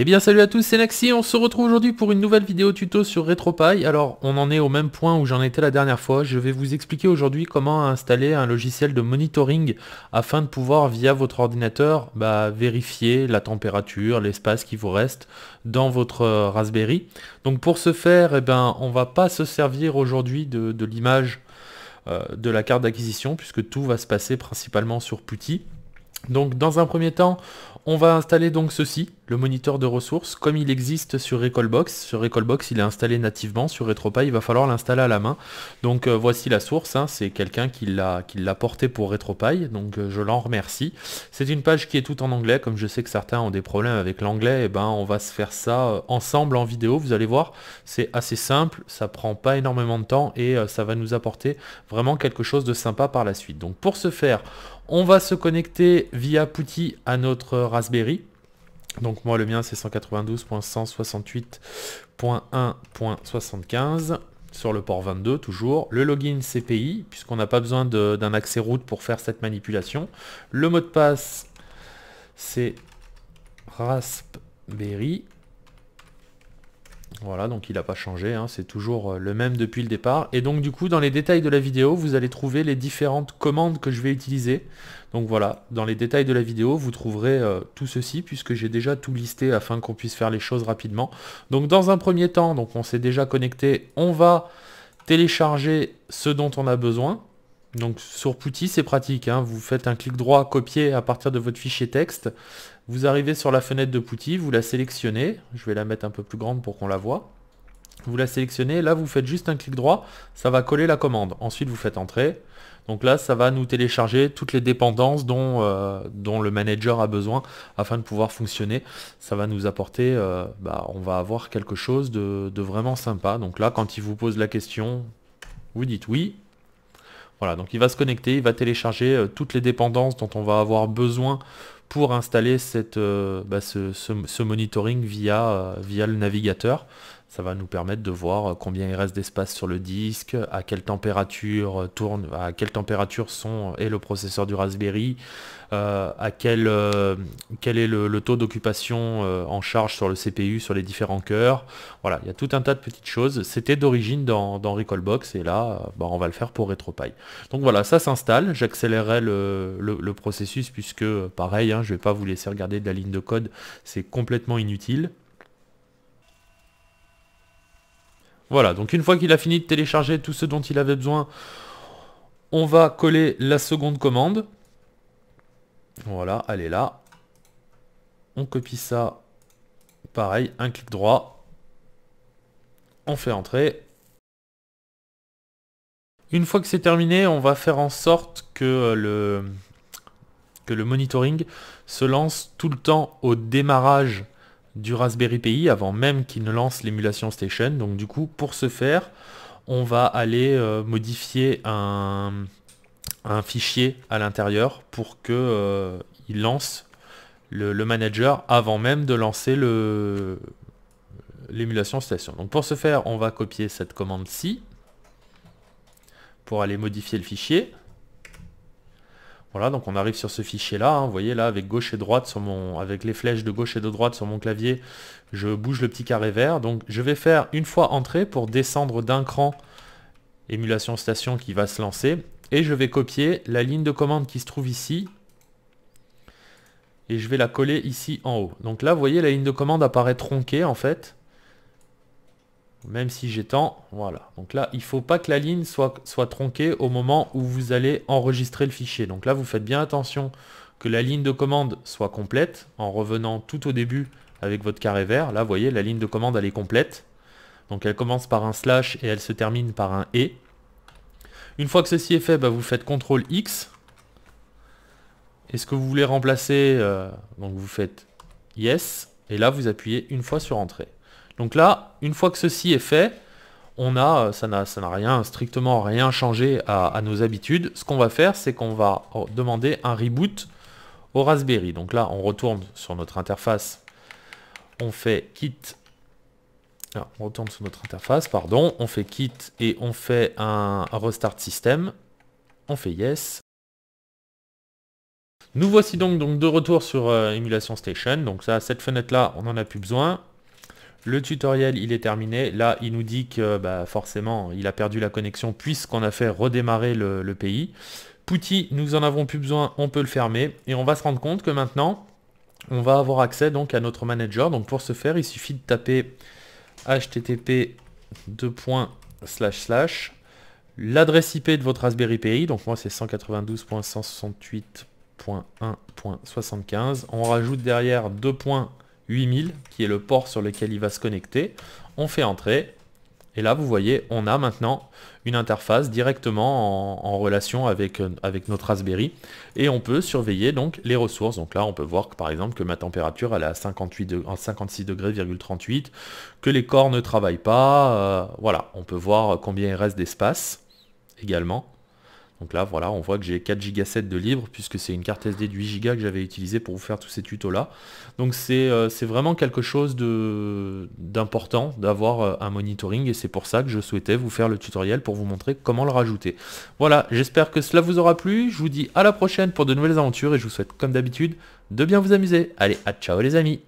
Eh bien salut à tous, c'est Naxi, on se retrouve aujourd'hui pour une nouvelle vidéo tuto sur RetroPie. Alors on en est au même point où j'en étais la dernière fois, je vais vous expliquer aujourd'hui comment installer un logiciel de monitoring afin de pouvoir via votre ordinateur bah, vérifier la température, l'espace qui vous reste dans votre euh, Raspberry. Donc pour ce faire, eh ben, on va pas se servir aujourd'hui de, l'image euh, de la carte d'acquisition puisque tout va se passer principalement sur Putty. Donc dans un premier temps, on va installer donc ceci, le moniteur de ressources, comme il existe sur Recallbox. Sur Recallbox, il est installé nativement. Sur RetroPie, il va falloir l'installer à la main. Donc euh, voici la source, hein. c'est quelqu'un qui l'a porté pour RetroPie, donc euh, je l'en remercie. C'est une page qui est toute en anglais, comme je sais que certains ont des problèmes avec l'anglais, et eh ben on va se faire ça euh, ensemble en vidéo, vous allez voir. C'est assez simple, ça prend pas énormément de temps et ça va nous apporter vraiment quelque chose de sympa par la suite. Donc pour ce faire, on va se connecter via Putty à notre Raspberry. Donc moi le mien c'est 192.168.1.75 sur le port 22 toujours. Le login CPI puisqu'on n'a pas besoin d'un accès route pour faire cette manipulation. Le mot de passe c'est Raspberry voilà, donc il n'a pas changé, hein, c'est toujours euh, le même depuis le départ. Et donc du coup, dans les détails de la vidéo, vous allez trouver les différentes commandes que je vais utiliser. Donc voilà, dans les détails de la vidéo, vous trouverez euh, tout ceci, puisque j'ai déjà tout listé afin qu'on puisse faire les choses rapidement. Donc dans un premier temps, donc on s'est déjà connecté, on va télécharger ce dont on a besoin. Donc sur Putty, c'est pratique. Hein. Vous faites un clic droit, copier à partir de votre fichier texte. Vous arrivez sur la fenêtre de Putty, vous la sélectionnez. Je vais la mettre un peu plus grande pour qu'on la voit. Vous la sélectionnez, là vous faites juste un clic droit, ça va coller la commande. Ensuite vous faites entrer. Donc là ça va nous télécharger toutes les dépendances dont, euh, le manager a besoin afin de pouvoir fonctionner. Ça va nous apporter, euh, bah, on va avoir quelque chose de vraiment sympa. Donc là quand il vous pose la question, vous dites oui, voilà, donc il va se connecter, il va télécharger euh, toutes les dépendances dont on va avoir besoin pour installer cette, euh, bah, ce, monitoring via euh, le navigateur. Ça va nous permettre de voir euh, combien il reste d'espace sur le disque, à quelle température euh, tourne, à quelle température sont euh, est le processeur du Raspberry, à quel, quel est le, taux d'occupation en charge sur le CPU, sur les différents cœurs. Voilà, il y a tout un tas de petites choses. C'était d'origine dans, dans Recallbox et là, bah, on va le faire pour RetroPie. Donc voilà, ça s'installe. J'accélérerai le, processus puisque, pareil, hein, je ne vais pas vous laisser regarder de la ligne de code. C'est complètement inutile. Voilà, donc une fois qu'il a fini de télécharger tout ce dont il avait besoin, on va coller la seconde commande. Voilà, elle est là. On copie ça, pareil, un clic droit. On fait entrer. Une fois que c'est terminé, on va faire en sorte que euh, le, que le monitoring se lance tout le temps au démarrage du Raspberry Pi avant même qu'il ne lance l'émulation station. Donc du coup, pour ce faire, on va aller euh, modifier un, fichier à l'intérieur pour que euh, il lance le, le, manager avant même de lancer l'émulation station. Donc pour ce faire, on va copier cette commande-ci pour aller modifier le fichier. Voilà, donc on arrive sur ce fichier-là. Hein, vous voyez là, avec gauche et droite sur mon, avec les flèches de gauche et de droite sur mon clavier, je bouge le petit carré vert. Donc je vais faire une fois entrée pour descendre d'un cran émulation station qui va se lancer. Et je vais copier la ligne de commande qui se trouve ici. Et je vais la coller ici en haut. Donc là, vous voyez, la ligne de commande apparaît tronquée en fait même si j'étends, voilà. Donc là, il ne faut pas que la ligne soit, tronquée au moment où vous allez enregistrer le fichier. Donc là, vous faites bien attention que la ligne de commande soit complète, en revenant tout au début avec votre carré vert. Là, vous voyez, la ligne de commande, elle est complète. Donc elle commence par un slash et elle se termine par un « et ». Une fois que ceci est fait, bah, vous faites CTRL X. est ce que vous voulez remplacer, euh, donc vous faites « yes ». Et là, vous appuyez une fois sur « entrée ». Donc là, une fois que ceci est fait, on euh, ça n'a rien, strictement rien changé à, nos habitudes. Ce qu'on va faire, c'est qu'on va oh, demander un reboot au Raspberry. Donc là, on retourne sur notre interface, on fait kit, ah, on retourne sur notre interface, pardon, on fait kit et on fait un restart system, on fait yes. Nous voici donc, de retour sur émulation euh, Emulation Station, donc ça, cette fenêtre là, on n'en a plus besoin. Le tutoriel, il est terminé. Là, il nous dit que bah, forcément, il a perdu la connexion puisqu'on a fait redémarrer le, pays. Pouty, nous en avons plus besoin, on peut le fermer. Et on va se rendre compte que maintenant, on va avoir accès donc à notre manager. Donc pour ce faire, il suffit de taper http l'adresse IP de votre Raspberry Pi. Donc moi, c'est 192.168.1.75. On rajoute derrière deux points 8000, qui est le port sur lequel il va se connecter. On fait entrer. Et là, vous voyez, on a maintenant une interface directement en, relation avec, euh, avec notre Raspberry. Et on peut surveiller donc les ressources. Donc là, on peut voir que, par exemple que ma température, elle est à 58 de, 56 que les corps ne travaillent pas. Euh, voilà, on peut voir combien il reste d'espace également. Donc là, voilà, on voit que j'ai 4 Go de libre, puisque c'est une carte SD de 8 Go que j'avais utilisée pour vous faire tous ces tutos-là. Donc c'est euh, vraiment quelque chose d'important d'avoir euh, un monitoring, et c'est pour ça que je souhaitais vous faire le tutoriel pour vous montrer comment le rajouter. Voilà, j'espère que cela vous aura plu. Je vous dis à la prochaine pour de nouvelles aventures, et je vous souhaite, comme d'habitude, de bien vous amuser. Allez, à ciao les amis